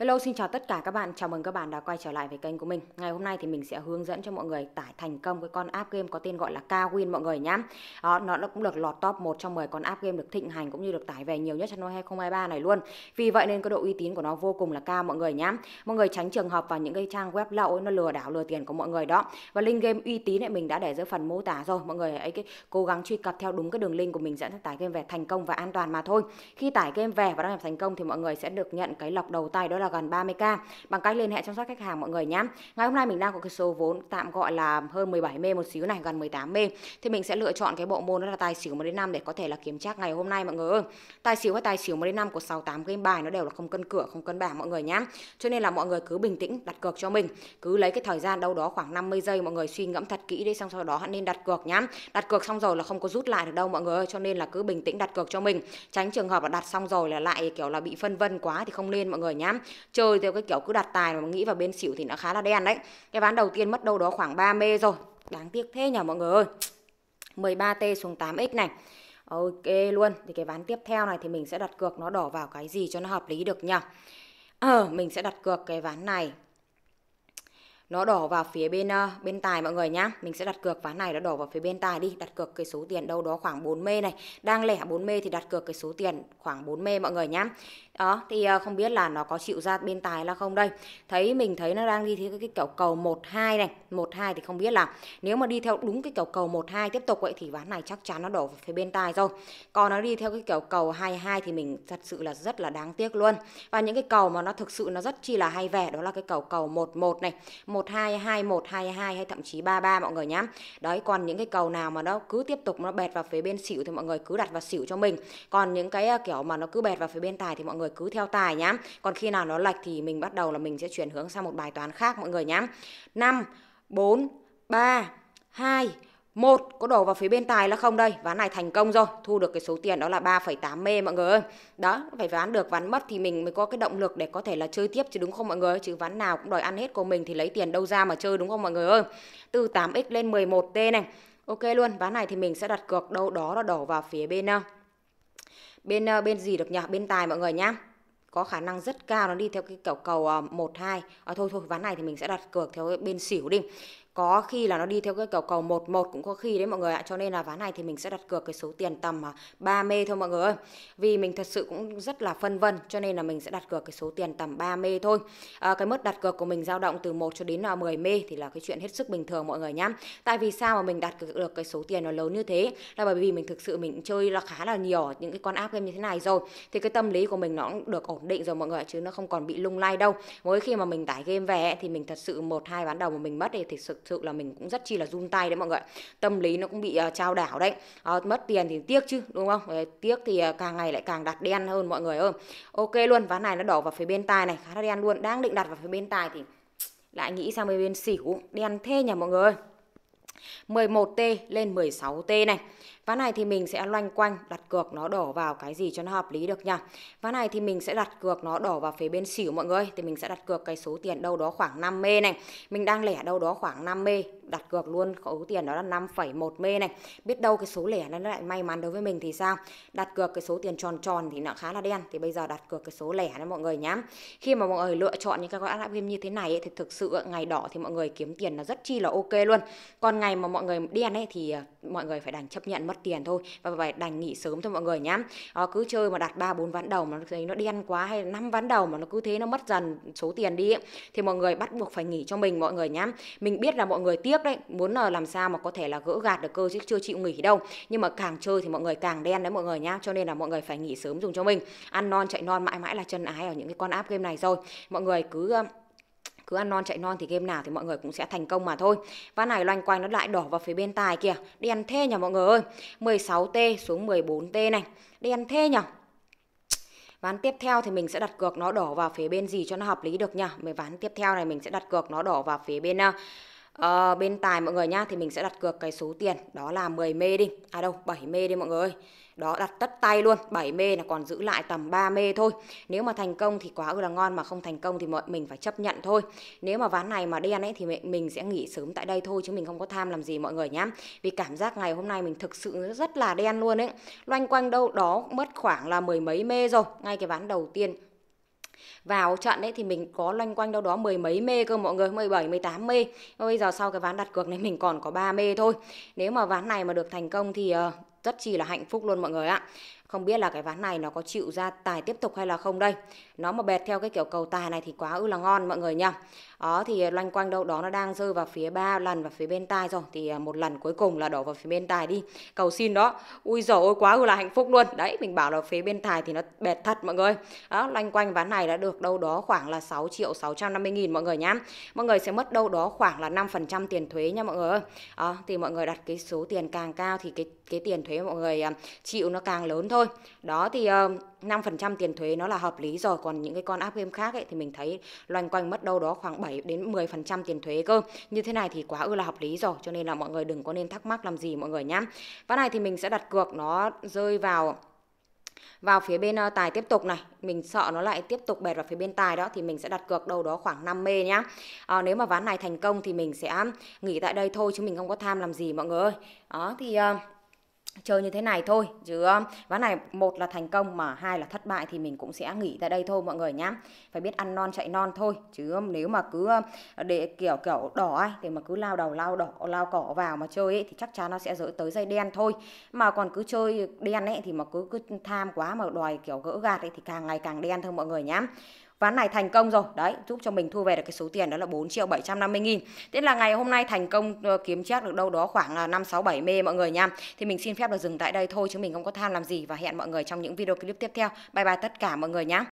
Hello xin chào tất cả các bạn, chào mừng các bạn đã quay trở lại với kênh của mình Ngày hôm nay thì mình sẽ hướng dẫn cho mọi người tải thành công cái con app game có tên gọi là Kawin mọi người nhé Đó, nó cũng được lọt top 1 trong 10 con app game được thịnh hành cũng như được tải về nhiều nhất trong năm 2023 này luôn Vì vậy nên cái độ uy tín của nó vô cùng là cao mọi người nhé Mọi người tránh trường hợp vào những cái trang web lậu nó lừa đảo lừa tiền của mọi người đó Và link game uy tín này mình đã để dưới phần mô tả rồi Mọi người hãy cái, cố gắng truy cập theo đúng cái đường link của mình dẫn tải game về thành công và an toàn mà thôi Khi tải game về và đăng nhập thành công thì mọi người sẽ được nhận cái lọc đầu tay đó là gần 30k bằng cách liên hệ chăm sóc khách hàng mọi người nhé. Ngày hôm nay mình đang có cái số vốn tạm gọi là hơn 17 mê một xíu này, gần 18 mê. Thì mình sẽ lựa chọn cái bộ môn đó là tài xỉu 1 đến 5 để có thể là kiểm tra ngày hôm nay mọi người ơi. Tài xỉu hay tài xỉu 1 đến 5 của 68 game bài nó đều là không cân cửa, không cân bảng mọi người nhé. Cho nên là mọi người cứ bình tĩnh đặt cược cho mình, cứ lấy cái thời gian đâu đó khoảng 50 giây mọi người suy ngẫm thật kỹ đi xong sau đó hãy nên đặt cược nhá. Đặt cược xong rồi là không có rút lại được đâu mọi người ơi, cho nên là cứ bình tĩnh đặt cược cho mình, tránh trường hợp là đặt xong rồi là lại kiểu là bị phân vân quá thì không nên mọi người nhá chơi theo cái kiểu cứ đặt tài mà nghĩ vào bên xỉu thì nó khá là đen đấy cái ván đầu tiên mất đâu đó khoảng 30 rồi đáng tiếc thế nhỉ mọi người ơi 13T xuống 8X này Ok luôn Thì cái ván tiếp theo này thì mình sẽ đặt cược nó đỏ vào cái gì cho nó hợp lý được nhỉ Ờ, mình sẽ đặt cược cái ván này nó đổ vào phía bên uh, bên tài mọi người nhá. Mình sẽ đặt cược ván này nó đổ vào phía bên tài đi, đặt cược cái số tiền đâu đó khoảng 4 mê này. Đang lẻ 4 mê thì đặt cược cái số tiền khoảng 4 mê mọi người nhá đó thì ờ, không biết là nó có chịu ra bên tài là không đây thấy mình thấy nó đang đi theo cái kiểu cầu 12 này 12 thì không biết là nếu mà đi theo đúng cái kiểu cầu 12 tiếp tục vậy thì ván này chắc chắn nó đổ về phía bên tài rồi còn nó đi theo cái kiểu cầu 22 thì mình thật sự là rất là đáng tiếc luôn và những cái cầu mà nó thực sự nó rất chi là hay vẻ đó là cái cầu cầu 11 này 12 21 22 hay thậm chí 33 mọi người nhá đấy còn những cái cầu nào mà nó cứ tiếp tục nó bẹt vào phía bên xỉu thì mọi người cứ đặt vào xỉu cho mình còn những cái ờ, kiểu mà nó cứ bẹt vào phía bên tài thì mọi người người cứ theo tài nhá còn khi nào nó lệch thì mình bắt đầu là mình sẽ chuyển hướng sang một bài toán khác mọi người nhá 5 4 3 2 một có đổ vào phía bên tài là không đây ván này thành công rồi thu được cái số tiền đó là 3,8 mê mọi người ơi đó phải ván được ván mất thì mình mới có cái động lực để có thể là chơi tiếp chứ đúng không mọi người chứ ván nào cũng đòi ăn hết của mình thì lấy tiền đâu ra mà chơi đúng không mọi người ơi từ 8x lên 11 t này ok luôn ván này thì mình sẽ đặt cược đâu đó là đổ vào phía bên ờ, bên ờ, bên gì được nhỉ bên tài mọi người nhá có khả năng rất cao nó đi theo cái cầu cầu 1 2. À, thôi thôi ván này thì mình sẽ đặt cược theo bên xỉu đi có khi là nó đi theo cái kiểu cầu 11 cũng có khi đấy mọi người ạ cho nên là ván này thì mình sẽ đặt cược cái số tiền tầm 30 à, thôi mọi người ơi vì mình thật sự cũng rất là phân vân cho nên là mình sẽ đặt cược cái số tiền tầm 30 thôi à, cái mức đặt cược của mình dao động từ 1 cho đến 10 à, mê thì là cái chuyện hết sức bình thường mọi người nhá tại vì sao mà mình đặt được cái số tiền nó lớn như thế là bởi vì mình thực sự mình chơi là khá là nhiều những cái con app game như thế này rồi thì cái tâm lý của mình nó cũng được ổn định rồi mọi người chứ nó không còn bị lung lay đâu mỗi khi mà mình tải game về thì mình thật sự một hai ván đầu mà mình mất thì thực sự thực sự là mình cũng rất chi là run tay đấy mọi người tâm lý nó cũng bị uh, trao đảo đấy uh, mất tiền thì tiếc chứ đúng không uh, tiếc thì uh, càng ngày lại càng đặt đen hơn mọi người ơi ok luôn ván này nó đỏ vào phía bên tai này khá là đen luôn đang định đặt vào phía bên tai thì lại nghĩ sang bên, bên xỉu đen thế nhà mọi người ơi 11T lên 16T này. Ván này thì mình sẽ loanh quanh đặt cược nó đổ vào cái gì cho nó hợp lý được nhá Ván này thì mình sẽ đặt cược nó đổ vào phía bên xỉu mọi người. Thì mình sẽ đặt cược cái số tiền đâu đó khoảng 5 mê này. Mình đang lẻ đâu đó khoảng 5 mê đặt cược luôn số tiền đó là 5,1 mê này biết đâu cái số lẻ nó lại may mắn đối với mình thì sao đặt cược cái số tiền tròn tròn thì nó khá là đen thì bây giờ đặt cược cái số lẻ đó mọi người nhá khi mà mọi người lựa chọn những cái gói app game như thế này ấy, thì thực sự ngày đỏ thì mọi người kiếm tiền là rất chi là ok luôn còn ngày mà mọi người đen ấy thì ờ, mọi người phải đành chấp nhận mất tiền thôi và phải đành nghỉ sớm thôi mọi người nhá à, cứ chơi mà đặt ba bốn ván đầu mà nó thấy nó đen quá hay năm ván đầu mà nó cứ thế nó mất dần số tiền đi ấy, thì mọi người bắt buộc phải nghỉ cho mình mọi người nhá mình biết là mọi người tiếc tiếp đấy muốn là ờ, làm sao mà có thể là gỡ gạt được cơ chứ chưa chịu nghỉ đâu nhưng mà càng chơi thì mọi người càng đen đấy mọi người nhá cho nên là mọi người phải nghỉ sớm dùng cho mình ăn non chạy non mãi mãi là chân ái ở những cái con app game này rồi mọi người cứ cứ ăn non chạy non thì game nào thì mọi người cũng sẽ thành công mà thôi. Ván này loanh quanh nó lại đỏ vào phía bên tài kìa. Đen thế nhỉ mọi người ơi. 16T xuống 14T này. Đen thế nhỉ. Ván tiếp theo thì mình sẽ đặt cược nó đỏ vào phía bên gì cho nó hợp lý được nhỉ? Mấy ván tiếp theo này mình sẽ đặt cược nó đỏ vào phía bên uh, à, bên tài mọi người nhá thì mình sẽ đặt cược cái số tiền đó là 10 mê đi à đâu 7 mê đi mọi người ơi đó đặt tất tay luôn 7 mê là còn giữ lại tầm 3 mê thôi nếu mà thành công thì quá là ngon mà không thành công thì mọi mình phải chấp nhận thôi nếu mà ván này mà đen ấy thì mình sẽ nghỉ sớm tại đây thôi chứ mình không có tham làm gì mọi người nhá vì cảm giác ngày hôm nay mình thực sự rất là đen luôn ấy loanh quanh đâu đó mất khoảng là mười mấy mê rồi ngay cái ván đầu tiên vào trận đấy thì mình có loanh quanh đâu đó mười mấy mê cơ mọi người 17 18 mê bây giờ sau cái ván đặt cược này mình còn có 3 mê thôi nếu mà ván này mà được thành công thì uh, rất chỉ là hạnh phúc luôn mọi người ạ không biết là cái ván này nó có chịu ra tài tiếp tục hay là không đây. Nó mà bẹt theo cái kiểu cầu tài này thì quá ư là ngon mọi người nha. Đó thì loanh quanh đâu đó nó đang rơi vào phía ba lần và phía bên tai rồi thì à, một lần cuối cùng là đổ vào phía bên tài đi. Cầu xin đó. Ui giời ôi quá ư là hạnh phúc luôn. Đấy mình bảo là phía bên tài thì nó bẹt thật mọi người. Đó loanh quanh ván này đã được đâu đó khoảng là 6 triệu 650 nghìn mọi người nhá. Mọi người sẽ mất đâu đó khoảng là 5% tiền thuế nha mọi người Đó, thì mọi người đặt cái số tiền càng cao thì cái cái tiền thuế mọi người à, chịu nó càng lớn thôi thôi đó thì ờ, năm phần trăm tiền thuế nó là hợp lý rồi còn những cái con app game khác ấy, thì mình thấy loanh quanh mất đâu đó khoảng 7 đến 10 phần trăm tiền thuế cơ như thế này thì quá ư là hợp lý rồi cho nên là mọi người đừng có nên thắc mắc làm gì mọi người nhá ván này thì mình sẽ đặt cược nó rơi vào vào phía bên ờ, tài tiếp tục này mình sợ nó lại tiếp tục bệt vào phía bên tài đó thì mình sẽ đặt cược đâu đó khoảng 5 mê nhá à, nếu mà ván này thành công thì mình sẽ nghỉ tại đây thôi chứ mình không có tham làm gì mọi người ơi đó thì uh, chơi như thế này thôi chứ um, ván này một là thành công mà hai là thất bại thì mình cũng sẽ nghỉ tại đây thôi mọi người nhá phải biết ăn non chạy non thôi chứ um, nếu mà cứ um, để kiểu kiểu đỏ ấy thì mà cứ lao đầu lao đỏ lao cỏ vào mà chơi ấy thì chắc chắn nó sẽ dỡ tới dây đen thôi mà còn cứ chơi đen ấy thì mà cứ cứ tham quá mà đòi kiểu gỡ gạt ấy thì càng ngày càng đen thôi mọi người nhá ván này thành công rồi đấy giúp cho mình thu về được cái số tiền đó là 4 triệu 750 nghìn thế là ngày hôm nay thành công ờ, kiếm chắc được đâu đó khoảng 5 6 7 mê mọi người nha thì mình xin phép là dừng tại đây thôi chứ mình không có tham làm gì và hẹn mọi người trong những video clip tiếp theo bye bye tất cả mọi người nhé